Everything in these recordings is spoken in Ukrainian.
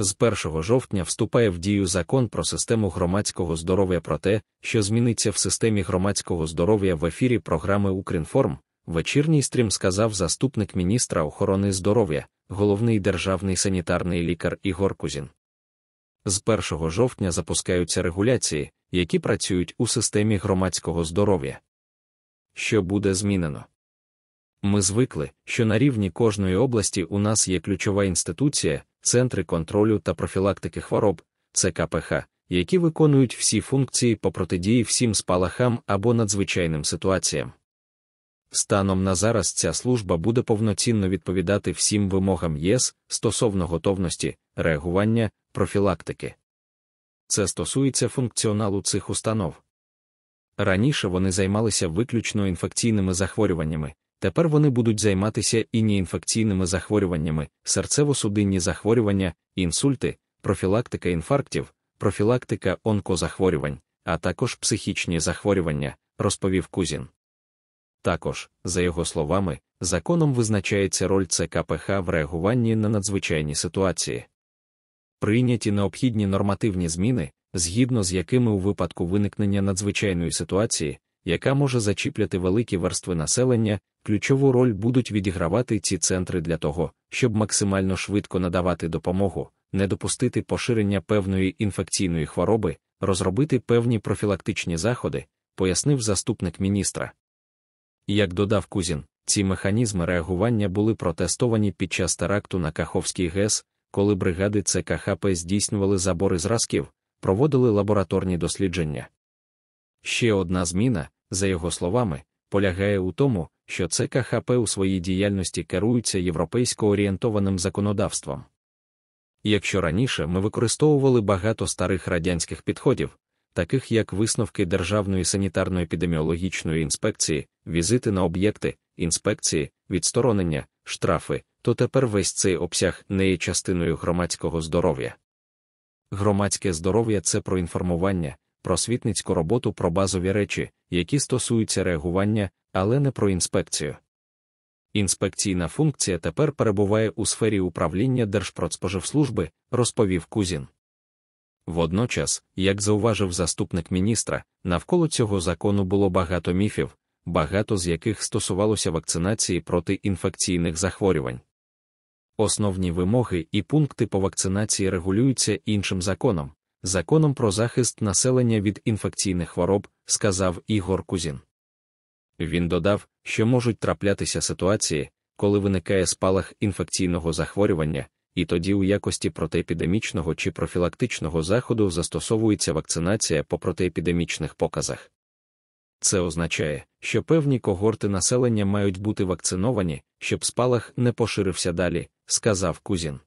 З 1 жовтня вступає в дію закон про систему громадського здоров'я про те, що зміниться в системі громадського здоров'я в ефірі програми Укрінформ. Вечірній стрім сказав заступник міністра охорони здоров'я, головний державний санітарний лікар Ігор Кузін. З 1 жовтня запускаються регуляції, які працюють у системі громадського здоров'я. Що буде змінено? Ми звикли, що на рівні кожної області у нас є ключова інституція, центри контролю та профілактики хвороб, ЦКПХ, які виконують всі функції по протидії всім спалахам або надзвичайним ситуаціям. Станом на зараз ця служба буде повноцінно відповідати всім вимогам ЄС стосовно готовності, реагування, профілактики. Це стосується функціоналу цих установ. Раніше вони займалися виключно інфекційними захворюваннями, Тепер вони будуть займатися і неінфекційними захворюваннями, серцево-судинні захворювання, інсульти, профілактика інфарктів, профілактика онкозахворювань, а також психічні захворювання, розповів Кузін. Також, за його словами, законом визначається роль ЦКПХ в реагуванні на надзвичайні ситуації. Прийняті необхідні нормативні зміни, згідно з якими у випадку виникнення надзвичайної ситуації, яка може зачіпляти великі верстви населення, ключову роль будуть відігравати ці центри для того, щоб максимально швидко надавати допомогу, не допустити поширення певної інфекційної хвороби, розробити певні профілактичні заходи, пояснив заступник міністра. Як додав Кузін, ці механізми реагування були протестовані під час теракту на Каховський ГЕС, коли бригади ЦКХП здійснювали забори зразків, проводили лабораторні дослідження. Ще одна зміна, за його словами, полягає у тому, що ЦКХП у своїй діяльності керуються європейсько орієнтованим законодавством. Якщо раніше ми використовували багато старих радянських підходів, таких як висновки Державної санітарно-епідеміологічної інспекції, візити на об'єкти, інспекції, відсторонення, штрафи, то тепер весь цей обсяг не є частиною громадського здоров'я. Громадське здоров'я це про інформування, про світницьку роботу про базові речі, які стосуються реагування, але не про інспекцію. Інспекційна функція тепер перебуває у сфері управління Держпродспоживслужби, розповів Кузін. Водночас, як зауважив заступник міністра, навколо цього закону було багато міфів, багато з яких стосувалося вакцинації проти інфекційних захворювань. Основні вимоги і пункти по вакцинації регулюються іншим законом законом про захист населення від інфекційних хвороб, сказав Ігор Кузін. Він додав, що можуть траплятися ситуації, коли виникає спалах інфекційного захворювання, і тоді у якості протиепідемічного чи профілактичного заходу застосовується вакцинація по протиепідемічних показах. Це означає, що певні когорти населення мають бути вакциновані, щоб спалах не поширився далі, сказав Кузін.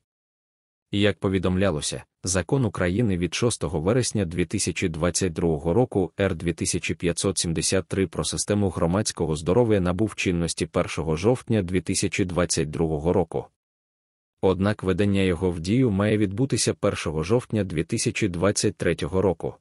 Як повідомлялося, закон України від 6 вересня 2022 року Р 2573 про систему громадського здоров'я набув чинності 1 жовтня 2022 року. Однак ведення його в дію має відбутися 1 жовтня 2023 року.